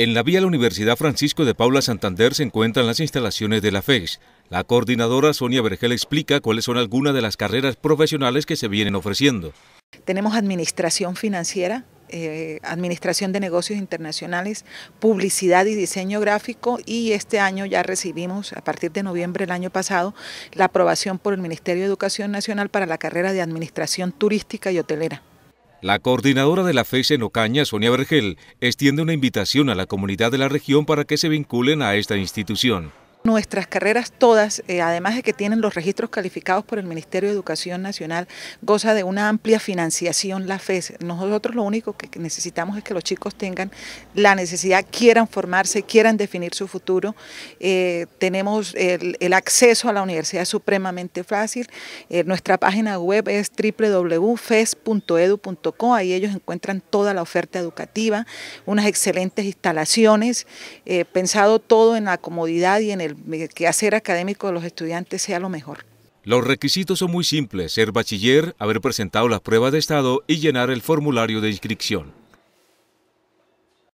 En la vía a la Universidad Francisco de Paula Santander se encuentran las instalaciones de la FES. La coordinadora Sonia Vergel explica cuáles son algunas de las carreras profesionales que se vienen ofreciendo. Tenemos administración financiera, eh, administración de negocios internacionales, publicidad y diseño gráfico y este año ya recibimos, a partir de noviembre del año pasado, la aprobación por el Ministerio de Educación Nacional para la carrera de administración turística y hotelera. La coordinadora de la FES en Ocaña, Sonia Vergel, extiende una invitación a la comunidad de la región para que se vinculen a esta institución. Nuestras carreras todas, eh, además de que tienen los registros calificados por el Ministerio de Educación Nacional, goza de una amplia financiación la FES. Nosotros lo único que necesitamos es que los chicos tengan la necesidad, quieran formarse, quieran definir su futuro. Eh, tenemos el, acceso a la universidad supremamente fácil. Eh, nuestra página web es www.fes.edu.co, ahí ellos encuentran toda la oferta educativa, unas excelentes instalaciones, pensado todo en la comodidad y en el que hacer académico de los estudiantes sea lo mejor. Los requisitos son muy simples, ser bachiller, haber presentado las pruebas de estado y llenar el formulario de inscripción.